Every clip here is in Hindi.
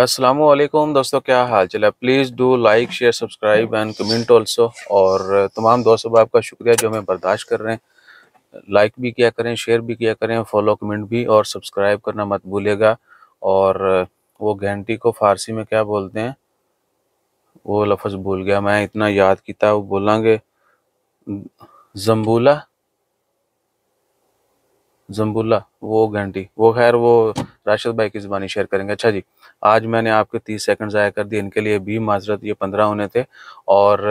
असलम दोस्तों क्या हाल चल है please do like share subscribe and comment also और तमाम दोस्तों आपका शुक्रिया जो हमें बर्दाश्त कर रहे हैं लाइक भी किया करें शेयर भी किया करें फॉलो कमेंट भी और सब्सक्राइब करना मत भूलेगा और वो घंटी को फारसी में क्या बोलते हैं वो लफज भूल गया मैं इतना याद किया वो बोलेंगे जम्बूला जम्बूला वो घंटी वो खैर वो राशिद भाई की ज़ुबानी शेयर करेंगे अच्छा जी आज मैंने आपके तीस सेकंड ज़ाया कर दिए इनके लिए भी माजरत ये पंद्रह होने थे और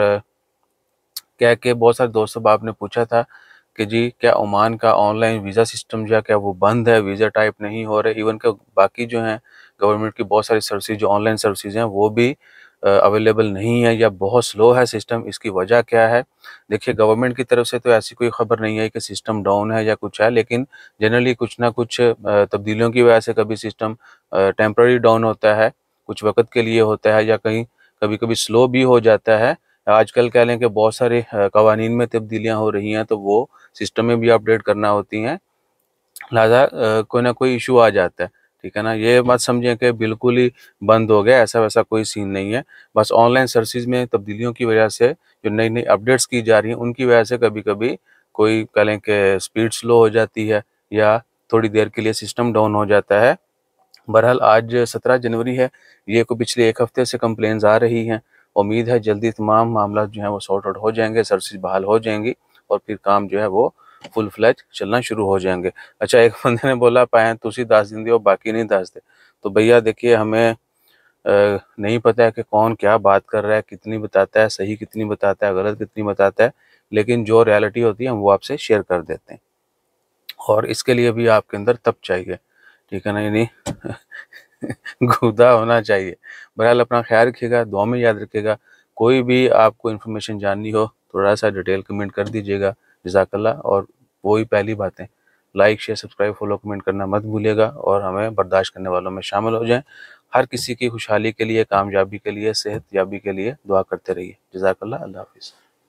क्या के बहुत सारे दोस्त बाप ने पूछा था कि जी क्या ओमान का ऑनलाइन वीज़ा सिस्टम जो है क्या वो बंद है वीज़ा टाइप नहीं हो रहे इवन के बाकी जो हैं गवर्नमेंट की बहुत सारी सर्विस जो ऑनलाइन सर्विसेज हैं वो भी अवेलेबल नहीं है या बहुत स्लो है सिस्टम इसकी वजह क्या है देखिए गवर्नमेंट की तरफ से तो ऐसी कोई खबर नहीं है कि सिस्टम डाउन है या कुछ है लेकिन जनरली कुछ ना कुछ तब्दीलियों की वजह से कभी सिस्टम टेम्प्ररी डाउन होता है कुछ वक्त के लिए होता है या कहीं कभी कभी स्लो भी हो जाता है आजकल कह लें कि बहुत सारे कवानीन में तब्दीलियाँ हो रही हैं तो वो सिस्टम में भी अपडेट करना होती हैं लिहाजा कोई ना कोई इशू आ जाता है ठीक है ना ये बात समझें कि बिल्कुल ही बंद हो गया ऐसा वैसा कोई सीन नहीं है बस ऑनलाइन सर्विस में तब्दीलियों की वजह से जो नई नई अपडेट्स की जा रही हैं उनकी वजह से कभी कभी कोई कह लें कि स्पीड स्लो हो जाती है या थोड़ी देर के लिए सिस्टम डाउन हो जाता है बहरहाल आज सत्रह जनवरी है ये को पिछले एक हफ्ते से कंप्लेन आ रही हैं उम्मीद है जल्दी तमाम मामला जो है वो सॉर्ट आउट हो जाएंगे सर्विस बहाल हो जाएंगी और फिर काम जो है वो फुल फ्लैज चलना शुरू हो जाएंगे अच्छा एक बंदे ने बोला पाए तुसी दस दिन और बाकी नहीं दस दे तो भैया देखिए हमें नहीं पता है कि कौन क्या बात कर रहा है कितनी बताता है सही कितनी बताता है गलत कितनी बताता है लेकिन जो रियलिटी होती है हम वो आपसे शेयर कर देते हैं और इसके लिए भी आपके अंदर तप चाहिए ठीक है ना यानी गुदा होना चाहिए बहरहाल अपना ख्याल रखिएगा दुआ में याद रखिएगा कोई भी आपको इन्फॉर्मेशन जाननी हो थोड़ा सा डिटेल कमेंट कर दीजिएगा जजाकल्ला और वही पहली बातें like share subscribe follow comment करना मत भूलिएगा और हमें बर्दाश्त करने वालों में शामिल हो जाएं हर किसी की खुशहाली के लिए कामयाबी के लिए सेहत याबी के लिए दुआ करते रहिए जजाकल्ला अल्लाह हाफिज़